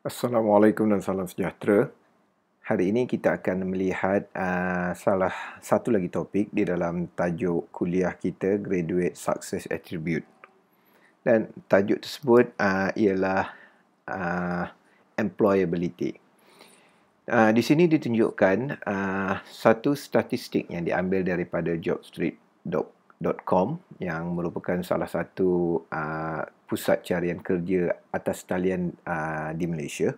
Assalamualaikum dan salam sejahtera. Hari ini kita akan melihat uh, salah satu lagi topik di dalam tajuk kuliah kita Graduate Success Attribute. Dan tajuk tersebut uh, ialah uh, employability. Uh, di sini ditunjukkan uh, satu statistik yang diambil daripada jobstreet.com yang merupakan salah satu uh, pusat carian kerja atas talian uh, di Malaysia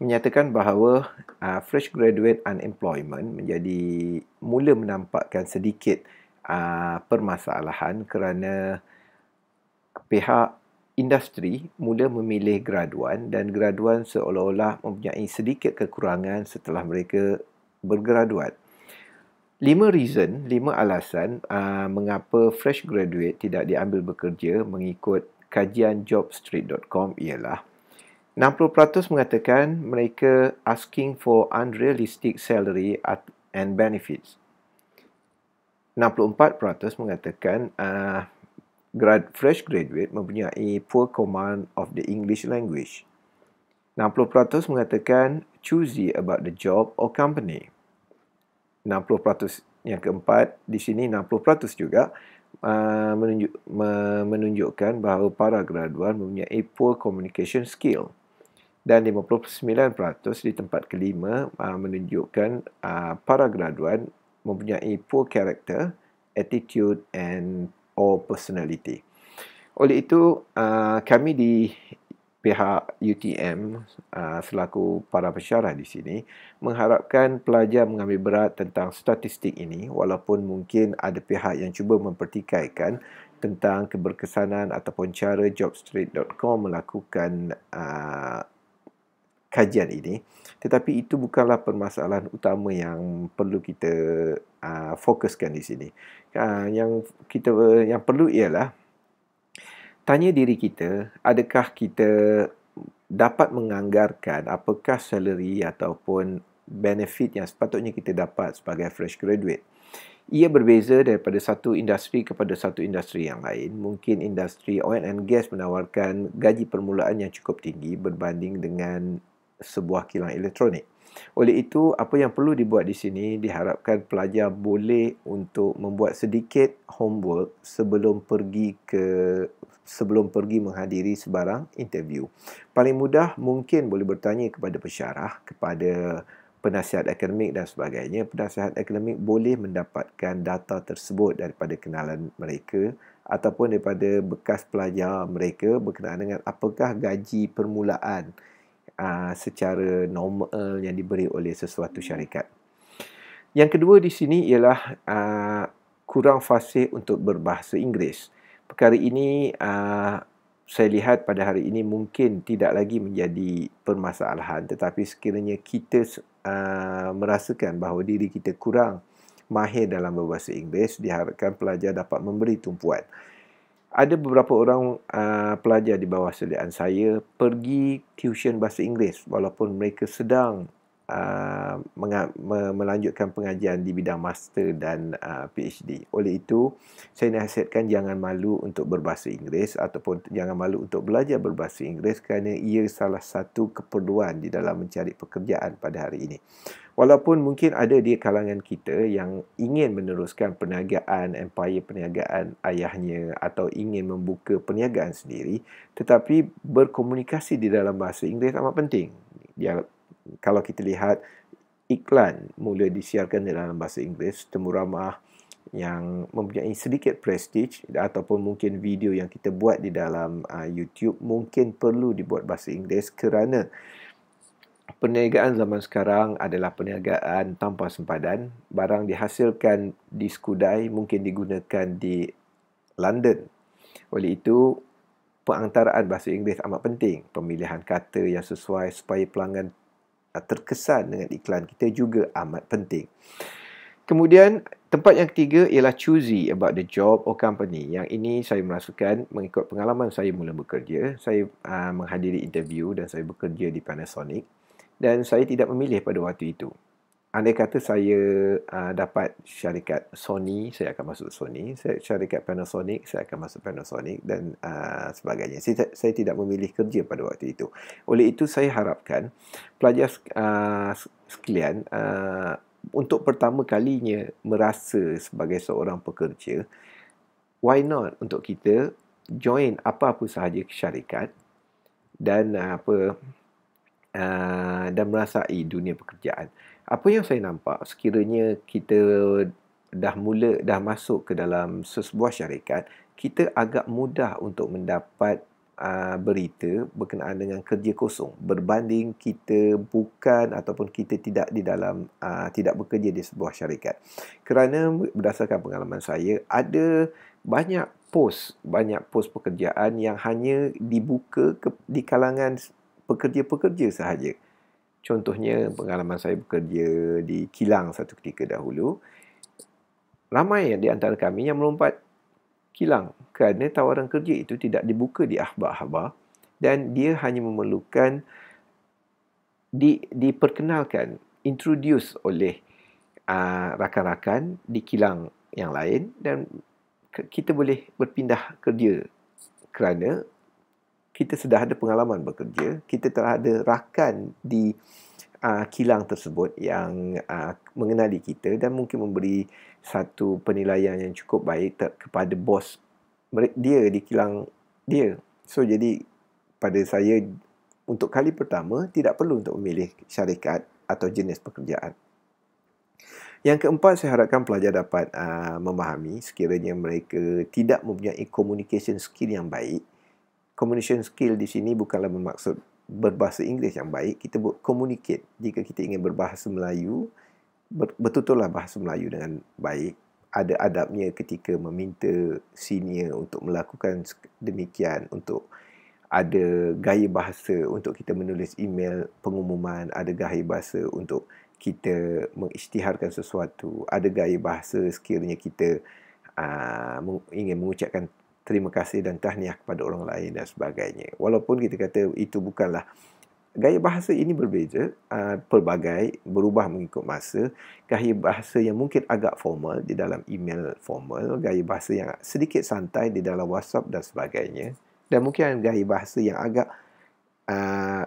menyatakan bahawa uh, fresh graduate unemployment menjadi mula menampakkan sedikit uh, permasalahan kerana pihak industri mula memilih graduan dan graduan seolah-olah mempunyai sedikit kekurangan setelah mereka bergraduan. Lima reason, lima alasan uh, mengapa fresh graduate tidak diambil bekerja mengikut kajian jobstreet.com ialah 60% mengatakan mereka asking for unrealistic salary and benefits. 64% mengatakan uh, grad, fresh graduate mempunyai poor command of the English language. 60% mengatakan choosy about the job or company. 60% yang keempat, di sini 60% juga Uh, menunjuk, menunjukkan bahawa para graduan mempunyai poor communication skill dan 59% di tempat kelima uh, menunjukkan uh, para graduan mempunyai poor character, attitude and or personality. Oleh itu, uh, kami di pihak UTM uh, selaku para pensyarah di sini mengharapkan pelajar mengambil berat tentang statistik ini walaupun mungkin ada pihak yang cuba mempertikaikan tentang keberkesanan ataupun cara jobstreet.com melakukan uh, kajian ini tetapi itu bukanlah permasalahan utama yang perlu kita uh, fokuskan di sini uh, yang kita uh, yang perlu ialah tanya diri kita, adakah kita dapat menganggarkan apakah salary ataupun benefit yang sepatutnya kita dapat sebagai fresh graduate. Ia berbeza daripada satu industri kepada satu industri yang lain. Mungkin industri oil and gas menawarkan gaji permulaan yang cukup tinggi berbanding dengan sebuah kilang elektronik. Oleh itu, apa yang perlu dibuat di sini, diharapkan pelajar boleh untuk membuat sedikit homework sebelum pergi ke sebelum pergi menghadiri sebarang interview. Paling mudah mungkin boleh bertanya kepada pesyarah, kepada penasihat akademik dan sebagainya. Penasihat akademik boleh mendapatkan data tersebut daripada kenalan mereka ataupun daripada bekas pelajar mereka berkenaan dengan apakah gaji permulaan uh, secara normal yang diberi oleh sesuatu hmm. syarikat. Yang kedua di sini ialah uh, kurang fasih untuk berbahasa Inggeris. Perkara ini uh, saya lihat pada hari ini mungkin tidak lagi menjadi permasalahan tetapi sekiranya kita uh, merasakan bahawa diri kita kurang mahir dalam berbahasa Inggeris diharapkan pelajar dapat memberi tumpuan. Uh, ada beberapa orang uh, pelajar di bawah sediaan saya pergi tuition bahasa Inggeris walaupun mereka sedang Uh, menga- me- melanjutkan pengajian di bidang master dan uh, PhD. Oleh itu, saya nasihatkan jangan malu untuk berbahasa Inggeris ataupun jangan malu untuk belajar berbahasa Inggeris kerana ia salah satu keperluan di dalam mencari pekerjaan pada hari ini. Walaupun mungkin ada di kalangan kita yang ingin meneruskan perniagaan, empire perniagaan ayahnya atau ingin membuka perniagaan sendiri, tetapi berkomunikasi di dalam bahasa Inggeris amat penting kalau kita lihat iklan mula disiarkan dalam bahasa Inggeris temuramah yang mempunyai sedikit prestige ataupun mungkin video yang kita buat di dalam uh, YouTube mungkin perlu dibuat bahasa Inggeris kerana perniagaan zaman sekarang adalah perniagaan tanpa sempadan barang dihasilkan di Skudai mungkin digunakan di London oleh itu pengantaraan bahasa Inggeris amat penting pemilihan kata yang sesuai supaya pelanggan Ah, terkesan dengan iklan kita juga amat penting. Kemudian tempat yang ketiga ialah choosy about the job or company. Yang ini saya merasakan mengikut pengalaman saya mula bekerja, saya uh, menghadiri interview dan saya bekerja di Panasonic dan saya tidak memilih pada waktu itu. Andai kata saya uh, dapat syarikat Sony, saya akan masuk Sony. Syarikat Panasonic, saya akan masuk Panasonic dan uh, sebagainya. Saya, saya tidak memilih kerja pada waktu itu. Oleh itu, saya harapkan pelajar uh, sekalian uh, untuk pertama kalinya merasa sebagai seorang pekerja, why not untuk kita join apa-apa sahaja syarikat dan uh, apa uh, dan merasai dunia pekerjaan apa yang saya nampak sekiranya kita dah mula dah masuk ke dalam sesebuah syarikat kita agak mudah untuk mendapat uh, berita berkenaan dengan kerja kosong berbanding kita bukan ataupun kita tidak di dalam uh, tidak bekerja di sebuah syarikat kerana berdasarkan pengalaman saya ada banyak pos banyak pos pekerjaan yang hanya dibuka ke, di kalangan pekerja-pekerja sahaja Contohnya pengalaman saya bekerja di kilang satu ketika dahulu. Ramai yang di antara kami yang melompat kilang kerana tawaran kerja itu tidak dibuka di akhbar-akhbar dan dia hanya memerlukan di, diperkenalkan, introduce oleh ah, rakan-rakan di kilang yang lain dan kita boleh berpindah kerja kerana kita sudah ada pengalaman bekerja, kita telah ada rakan di uh, kilang tersebut yang uh, mengenali kita dan mungkin memberi satu penilaian yang cukup baik kepada bos dia di kilang dia. So jadi pada saya untuk kali pertama tidak perlu untuk memilih syarikat atau jenis pekerjaan. Yang keempat saya harapkan pelajar dapat uh, memahami sekiranya mereka tidak mempunyai communication skill yang baik communication skill di sini bukanlah bermaksud berbahasa Inggeris yang baik. Kita buat communicate. Jika kita ingin berbahasa Melayu, bertuturlah bahasa Melayu dengan baik. Ada adabnya ketika meminta senior untuk melakukan demikian untuk ada gaya bahasa untuk kita menulis email pengumuman, ada gaya bahasa untuk kita mengisytiharkan sesuatu, ada gaya bahasa sekiranya kita uh, ingin mengucapkan terima kasih dan tahniah kepada orang lain dan sebagainya. Walaupun kita kata itu bukanlah gaya bahasa ini berbeza, uh, pelbagai berubah mengikut masa. Gaya bahasa yang mungkin agak formal di dalam email formal, gaya bahasa yang sedikit santai di dalam WhatsApp dan sebagainya. Dan mungkin gaya bahasa yang agak uh,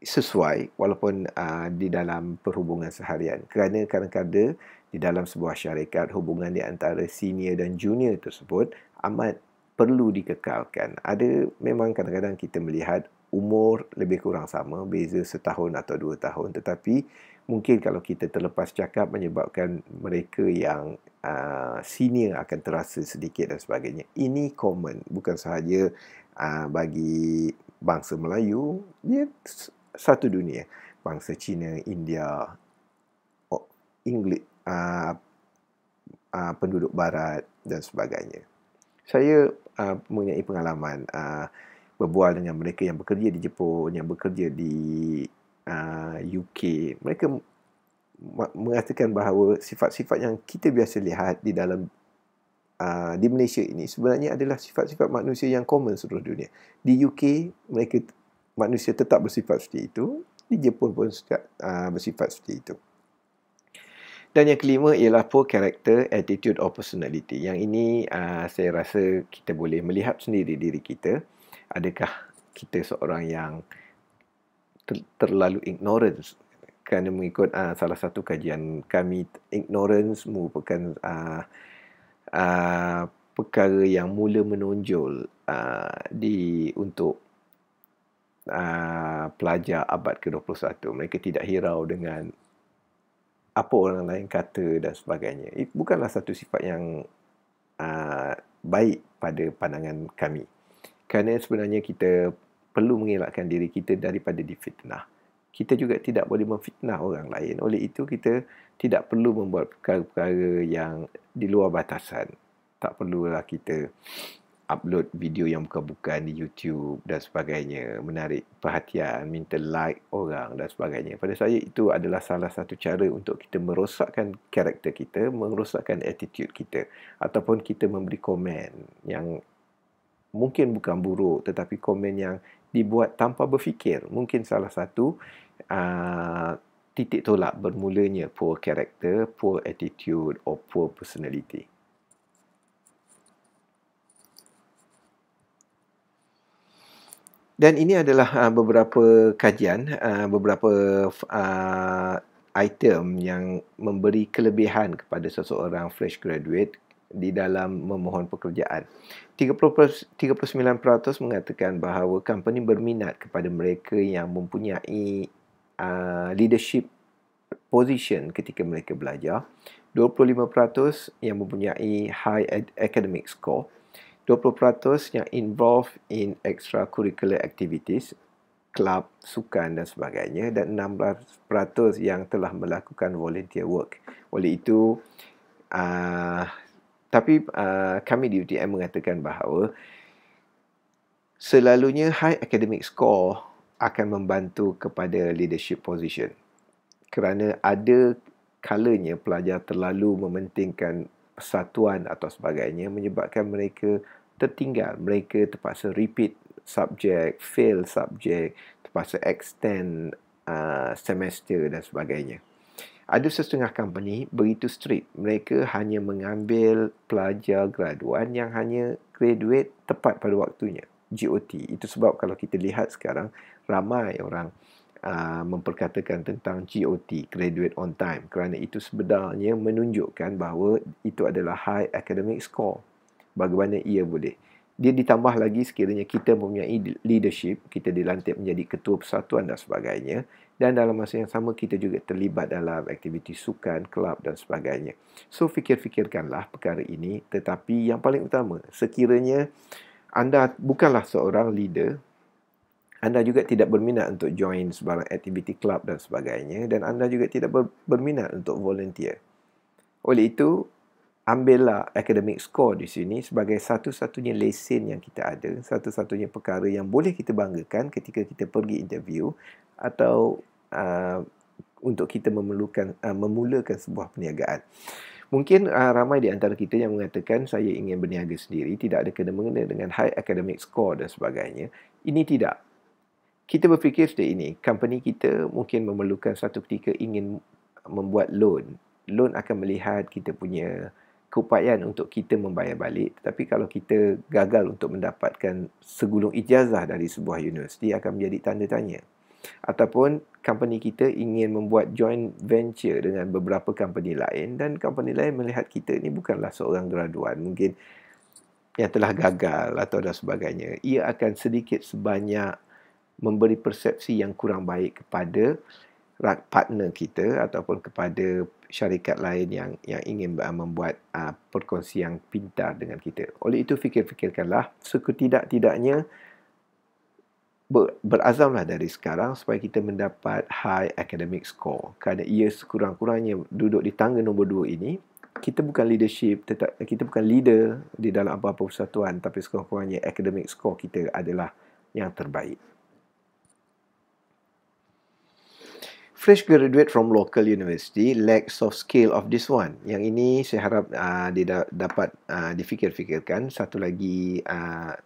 sesuai walaupun uh, di dalam perhubungan seharian. Kerana kadang-kadang di dalam sebuah syarikat, hubungan di antara senior dan junior tersebut amat perlu dikekalkan. Ada memang kadang-kadang kita melihat umur lebih kurang sama, beza setahun atau dua tahun. Tetapi mungkin kalau kita terlepas cakap menyebabkan mereka yang uh, senior akan terasa sedikit dan sebagainya. Ini common, bukan sahaja uh, bagi bangsa Melayu, dia satu dunia. Bangsa Cina, India, oh, uh, uh, penduduk Barat dan sebagainya saya uh, mempunyai pengalaman uh, berbual dengan mereka yang bekerja di Jepun, yang bekerja di uh, ah, UK. Mereka mengatakan bahawa sifat-sifat yang kita biasa lihat di dalam uh, di Malaysia ini sebenarnya adalah sifat-sifat manusia yang common seluruh dunia. Di UK mereka manusia tetap bersifat seperti itu, di Jepun pun uh, bersifat seperti itu. Dan yang kelima ialah poor character, attitude or personality. Yang ini uh, saya rasa kita boleh melihat sendiri diri kita. Adakah kita seorang yang ter- terlalu ignorance? Kerana mengikut uh, salah satu kajian kami, ignorance merupakan uh, uh, perkara yang mula menonjol uh, di untuk Uh, pelajar abad ke-21 mereka tidak hirau dengan apa orang lain kata dan sebagainya. It bukanlah satu sifat yang uh, baik pada pandangan kami. Kerana sebenarnya kita perlu mengelakkan diri kita daripada difitnah. Kita juga tidak boleh memfitnah orang lain. Oleh itu, kita tidak perlu membuat perkara-perkara yang di luar batasan. Tak perlulah kita upload video yang bukan-bukan di YouTube dan sebagainya menarik perhatian minta like orang dan sebagainya pada saya itu adalah salah satu cara untuk kita merosakkan karakter kita merosakkan attitude kita ataupun kita memberi komen yang mungkin bukan buruk tetapi komen yang dibuat tanpa berfikir mungkin salah satu uh, titik tolak bermulanya poor character, poor attitude or poor personality. Dan ini adalah uh, beberapa kajian, uh, beberapa uh, item yang memberi kelebihan kepada seseorang fresh graduate di dalam memohon pekerjaan. 30 39% mengatakan bahawa company berminat kepada mereka yang mempunyai uh, leadership position ketika mereka belajar. 25% yang mempunyai high academic score. 20% yang involved in extracurricular activities, club, sukan dan sebagainya dan 16% yang telah melakukan volunteer work. Oleh itu, uh, tapi uh, kami di UTM mengatakan bahawa selalunya high academic score akan membantu kepada leadership position. Kerana ada kalanya pelajar terlalu mementingkan Satuan atau sebagainya menyebabkan mereka tertinggal. Mereka terpaksa repeat subjek, fail subjek, terpaksa extend uh, semester dan sebagainya. Ada setengah company begitu strict. Mereka hanya mengambil pelajar graduan yang hanya graduate tepat pada waktunya. GOT. Itu sebab kalau kita lihat sekarang, ramai orang Uh, memperkatakan tentang GOT graduate on time kerana itu sebenarnya menunjukkan bahawa itu adalah high academic score bagaimana ia boleh dia ditambah lagi sekiranya kita mempunyai leadership kita dilantik menjadi ketua persatuan dan sebagainya dan dalam masa yang sama kita juga terlibat dalam aktiviti sukan kelab dan sebagainya so fikir-fikirkanlah perkara ini tetapi yang paling utama sekiranya anda bukanlah seorang leader anda juga tidak berminat untuk join sebarang activity club dan sebagainya dan anda juga tidak ber, berminat untuk volunteer. Oleh itu, ambillah academic score di sini sebagai satu-satunya lesen yang kita ada, satu-satunya perkara yang boleh kita banggakan ketika kita pergi interview atau uh, untuk kita memerlukan uh, memulakan sebuah perniagaan. Mungkin uh, ramai di antara kita yang mengatakan saya ingin berniaga sendiri tidak ada kena-mengena dengan high academic score dan sebagainya. Ini tidak kita berfikir seperti ini, company kita mungkin memerlukan satu ketika ingin membuat loan. Loan akan melihat kita punya keupayaan untuk kita membayar balik. Tapi kalau kita gagal untuk mendapatkan segulung ijazah dari sebuah universiti, akan menjadi tanda tanya. Ataupun company kita ingin membuat joint venture dengan beberapa company lain dan company lain melihat kita ini bukanlah seorang graduan. Mungkin yang telah gagal atau dan sebagainya. Ia akan sedikit sebanyak memberi persepsi yang kurang baik kepada partner kita ataupun kepada syarikat lain yang yang ingin ah, membuat uh, ah, perkongsian yang pintar dengan kita. Oleh itu fikir-fikirkanlah seketidak-tidaknya berazamlah dari sekarang supaya kita mendapat high academic score. Kerana ia sekurang-kurangnya duduk di tangga nombor dua ini, kita bukan leadership, tetap, kita bukan leader di dalam apa-apa persatuan tapi sekurang-kurangnya academic score kita adalah yang terbaik. fresh graduate from local university lack soft skill of this one. Yang ini saya harap uh, dia da- dapat uh, difikir-fikirkan. Satu lagi uh,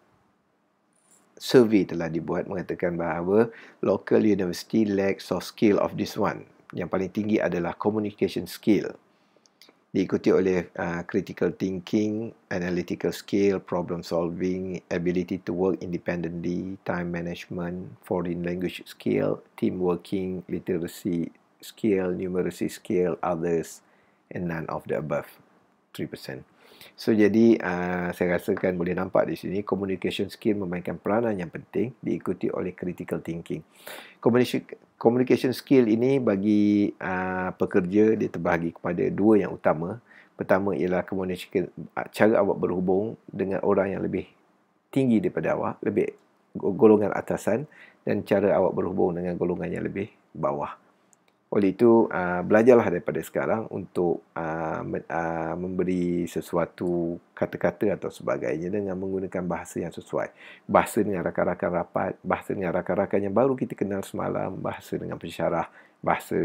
survey telah dibuat mengatakan bahawa local university lack soft skill of this one. Yang paling tinggi adalah communication skill diikuti oleh uh, critical thinking, analytical skill, problem solving, ability to work independently, time management, foreign language skill, team working, literacy skill, numeracy skill, others, and none of the above, 3%. So jadi uh, saya rasakan boleh nampak di sini communication skill memainkan peranan yang penting diikuti oleh critical thinking. Communication skill ini bagi uh, pekerja dia terbahagi kepada dua yang utama. Pertama ialah communication ah, cara awak berhubung dengan orang yang lebih tinggi daripada awak, lebih golongan atasan dan cara awak berhubung dengan golongan yang lebih bawah. Oleh itu, uh, belajarlah daripada sekarang untuk uh, uh, memberi sesuatu kata-kata atau sebagainya dengan menggunakan bahasa yang sesuai. Bahasa dengan rakan-rakan rapat, bahasa dengan rakan-rakan yang baru kita kenal semalam, bahasa dengan pensyarah, bahasa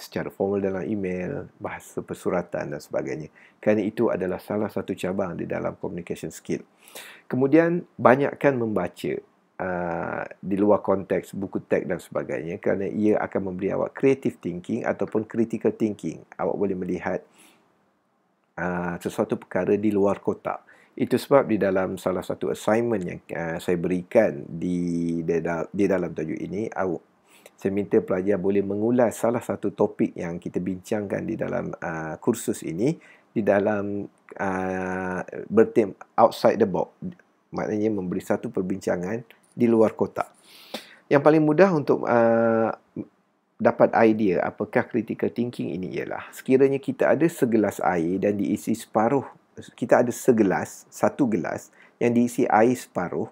secara formal dalam email, bahasa persuratan dan sebagainya. Kerana itu adalah salah satu cabang di dalam communication skill. Kemudian, banyakkan membaca. Uh, di luar konteks buku teks dan sebagainya kerana ia akan memberi awak creative thinking ataupun critical thinking awak boleh melihat uh, sesuatu perkara di luar kotak itu sebab di dalam salah satu assignment yang uh, saya berikan di, di di dalam tajuk ini awak saya minta pelajar boleh mengulas salah satu topik yang kita bincangkan di dalam uh, kursus ini di dalam uh, bertem outside the box maknanya memberi satu perbincangan di luar kotak. Yang paling mudah untuk uh, dapat idea apakah critical thinking ini ialah sekiranya kita ada segelas air dan diisi separuh, kita ada segelas, satu gelas yang diisi air separuh,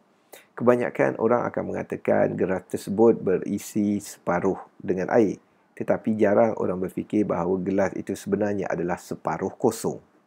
kebanyakan orang akan mengatakan gelas tersebut berisi separuh dengan air. Tetapi jarang orang berfikir bahawa gelas itu sebenarnya adalah separuh kosong.